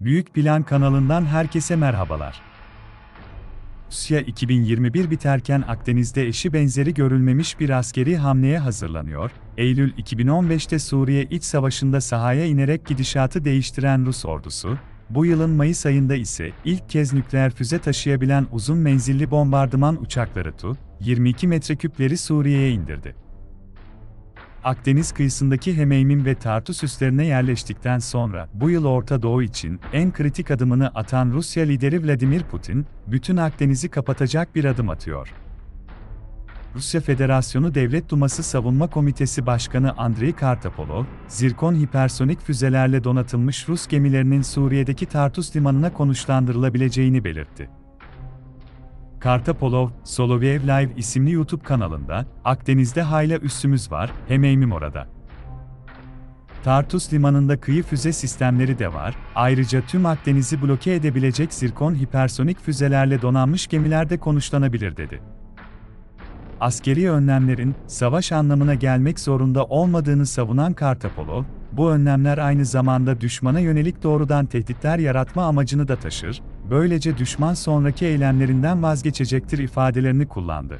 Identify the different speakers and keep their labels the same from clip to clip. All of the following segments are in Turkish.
Speaker 1: Büyük Plan kanalından herkese merhabalar. Rusya 2021 biterken Akdeniz'de eşi benzeri görülmemiş bir askeri hamleye hazırlanıyor. Eylül 2015'te Suriye iç savaşında sahaya inerek gidişatı değiştiren Rus ordusu, bu yılın Mayıs ayında ise ilk kez nükleer füze taşıyabilen uzun menzilli bombardıman uçakları Tu-22 metreküpleri Suriye'ye indirdi. Akdeniz kıyısındaki Hemeymin ve Tartus üslerine yerleştikten sonra bu yıl Orta Doğu için en kritik adımını atan Rusya lideri Vladimir Putin, bütün Akdeniz'i kapatacak bir adım atıyor. Rusya Federasyonu Devlet Duması Savunma Komitesi Başkanı Andrei Kartapolov, zirkon hipersonik füzelerle donatılmış Rus gemilerinin Suriye'deki Tartus limanına konuşlandırılabileceğini belirtti. Kartapolov, Soloviev Live isimli YouTube kanalında, Akdeniz'de hayla üssümüz var, hem eğimim orada. Tartus limanında kıyı füze sistemleri de var, ayrıca tüm Akdeniz'i bloke edebilecek zirkon hipersonik füzelerle donanmış gemilerde konuşlanabilir dedi. Askeri önlemlerin, savaş anlamına gelmek zorunda olmadığını savunan Kartapolov, bu önlemler aynı zamanda düşmana yönelik doğrudan tehditler yaratma amacını da taşır, Böylece düşman sonraki eylemlerinden vazgeçecektir ifadelerini kullandı.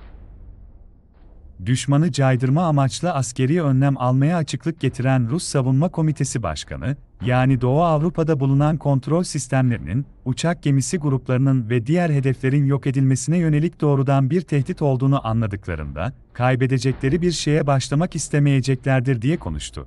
Speaker 1: Düşmanı caydırma amaçlı askeri önlem almaya açıklık getiren Rus Savunma Komitesi Başkanı, yani Doğu Avrupa'da bulunan kontrol sistemlerinin, uçak gemisi gruplarının ve diğer hedeflerin yok edilmesine yönelik doğrudan bir tehdit olduğunu anladıklarında, kaybedecekleri bir şeye başlamak istemeyeceklerdir diye konuştu